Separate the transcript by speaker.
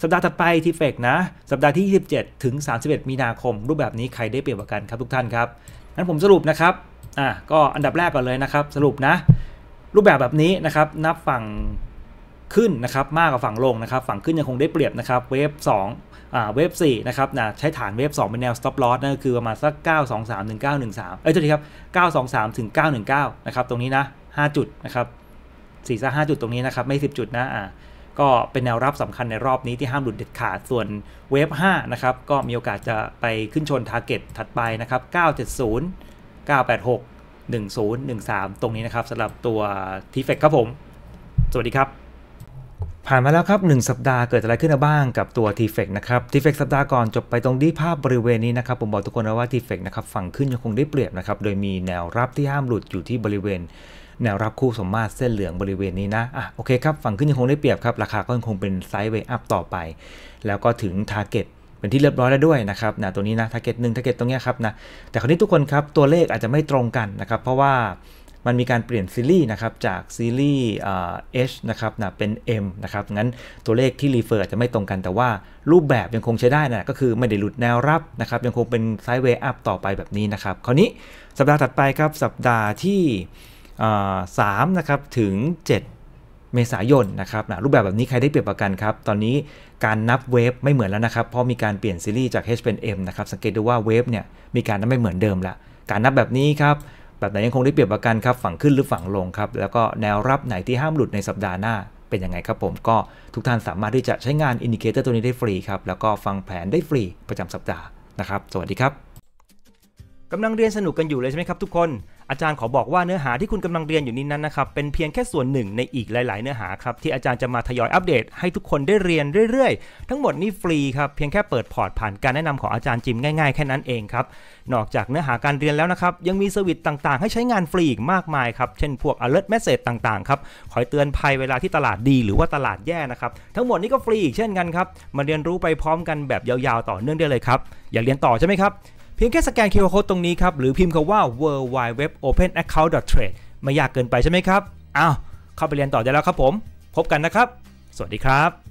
Speaker 1: สัปดาห์ถัดไปทีเฟกนะสัปดาห์ที่ 27 ถึง 31 มีนาคมรูปแบบนี้ใครได้เปรียบกันครับทุกท่านครับงั้นผมสรุปนะครับอ่ะก็อันดับแรกก่อนเลยนะครับ สรุปนะ รูปแบบแบบนี้นะครับนับฝั่งขึ้นนะครับมากกว่าฝั่งลงนะครับ ฝั่งขึ้นยังคงได้เปรียบนะครับเวฟ2อ่าเวฟ4นะครับนะใช้ฐานเวฟ2เป็นแนว stop loss นั่นก็คือประมาณสัก 923ถึง913 เอ้ยโทษทีครับ 923 ถึง 919 นะครับ ตรงนี้นะ 5 จุดนะครับ4ห้5จุดตรงนี้นะครับไม่10จุดนะอ่าก็เป็นแนวรับสำคัญในรอบนี้ที่ห้ามหลุดเด็ดขาดส่วนเวฟ5นะครับก็มีโอกาสจะไปขึ้นชนทาร์เก็ตถัดไปนะครับ 970 986 1013 ตรงนี้นะครับสำหรับตัวทีเฟกครับผม สวัสดีครับ ผ่านมาแล้วครับ 1 สัปดาห์เกิดอะไรขึ้นบ้างกับตัว t f e c นะครับ t f e c สัปดาห์ก่อนจบไปตรงที่ภาพบริเวณนี้นะครับ ผมบอกทุกคนนะว่า t f e c นะครับฝั่งขึ้นยังคงได้เปรียบนะครับโดยมีแนวรับที่ห้ามหลุดอยู่ที่บริเวณแนวรับคู่สมมาตรเส้นเหลืองบริเวณนี้นะ อ่ะ โอเคครับ ฝั่งขึ้นยังคงได้เปรียบครับ ราคาก็ยังคงเป็นไซด์เวย์อัพต่อไป แล้วก็ถึงทาร์เก็ตเป็นที่เรียบร้อยแล้วด้วยนะครับนะตัวนี้นะทาร์เก็ตหนึ่งทาร์เก็ตตรงนี้ครับนะ แต่คราวนี้ทุกคนครับ ตัวเลขอาจจะไม่ตรงกันนะครับ เพราะว่ามันมีการเปลี่ยนซีรีส์นะครับ จากซีรีส์ H นะครับนะเป็น M นะครับ งั้นตัวเลขที่รีเฟอร์จะไม่ตรงกัน แต่ว่ารูปแบบยังคงใช้ได้นะ ก็คือไม่ได้หลุดแนวรับนะครับ ยังคงเป็นไซด์เวย์อัพต่อไปแบบนี้นะครับคราวนี้สัปดาห์ถัดไปครับสัปดาห์ที่สามนะครับ ถึง7 เมษายน นะครับนะรูปแบบแบบนี้ใครได้เปรียบประกันครับ ตอนนี้การนับเวฟไม่เหมือนแล้วนะครับ เพราะมีการเปลี่ยนซีรีส์จาก H เป็น M นะครับสังเกตดูว่าเวฟเนี่ยมีการนับไม่เหมือนเดิมละการนับแบบนี้ครับ แบบไหนยังคงได้เปรียบประกันครับฝั่งขึ้นหรือฝั่งลงครับแล้วก็แนวรับไหนที่ห้ามหลุดในสัปดาห์หน้าเป็นยังไงครับผมก็ทุกท่านสามารถที่จะใช้งานอินดิเคเตอร์ตัวนี้ได้ฟรีครับแล้วก็ฟังแผนได้ฟรีประจำสัปดาห์นะครับสวัสดีครับกำลังเรียนสนุกกันอยู่เลยใช่ไหมครับทุกคนอาจารย์ขอบอกว่าเนื้อหาที่คุณกำลังเรียนอยู่นี้นั้นนะครับเป็นเพียงแค่ส่วนหนึ่งในอีกหลาย ๆ เนื้อหาครับที่อาจารย์จะมาทยอยอัปเดตให้ทุกคนได้เรียนเรื่อย ๆ ทั้งหมดนี้ฟรีครับเพียงแค่เปิดพอร์ตผ่านการแนะนำของอาจารย์จิมง่าย ๆ แค่นั้นเองครับนอกจากเนื้อหาการเรียนแล้วนะครับยังมีส์วิตต่าง ๆ ให้ใช้งานฟรีอีกมากมายครับเช่น พวก alert message ต่าง ๆ ครับคอยเตือนภัยเวลาที่ตลาดดีหรือว่าตลาดแย่นะครับ ทั้งหมดนี้ก็ฟรีอีกเช่นกันครับมาเรียนรู้ไปพร้อมกันแบบยาว ๆ ต่อเนื่องได้เลยครับ อยากเรียนต่อใช่ไหมครับพียงแค่สแกน QR Code ตรงนี้ครับ หรือพิมพ์คำว่า world wide web open account trade ไม่ยากเกินไปใช่ไหมครับ อ้าวเข้าไปเรียนต่อได้แล้วครับผม พบกันนะครับ สวัสดีครับ